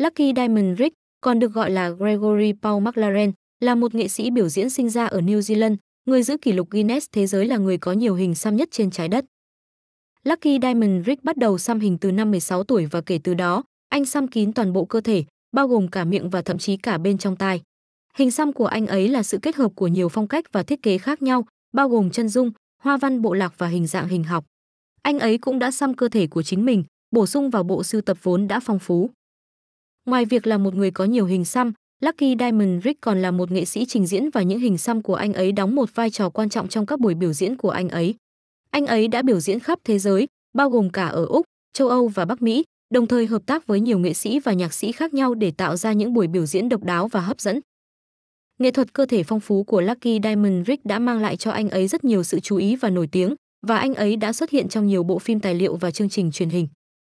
Lucky Diamond Rick, còn được gọi là Gregory Paul McLaren, là một nghệ sĩ biểu diễn sinh ra ở New Zealand, người giữ kỷ lục Guinness thế giới là người có nhiều hình xăm nhất trên trái đất. Lucky Diamond Rick bắt đầu xăm hình từ năm 16 tuổi và kể từ đó, anh xăm kín toàn bộ cơ thể, bao gồm cả miệng và thậm chí cả bên trong tai. Hình xăm của anh ấy là sự kết hợp của nhiều phong cách và thiết kế khác nhau, bao gồm chân dung, hoa văn bộ lạc và hình dạng hình học. Anh ấy cũng đã xăm cơ thể của chính mình, bổ sung vào bộ sưu tập vốn đã phong phú. Ngoài việc là một người có nhiều hình xăm, Lucky Diamond Rick còn là một nghệ sĩ trình diễn và những hình xăm của anh ấy đóng một vai trò quan trọng trong các buổi biểu diễn của anh ấy. Anh ấy đã biểu diễn khắp thế giới, bao gồm cả ở Úc, châu Âu và Bắc Mỹ, đồng thời hợp tác với nhiều nghệ sĩ và nhạc sĩ khác nhau để tạo ra những buổi biểu diễn độc đáo và hấp dẫn. Nghệ thuật cơ thể phong phú của Lucky Diamond Rick đã mang lại cho anh ấy rất nhiều sự chú ý và nổi tiếng, và anh ấy đã xuất hiện trong nhiều bộ phim tài liệu và chương trình truyền hình.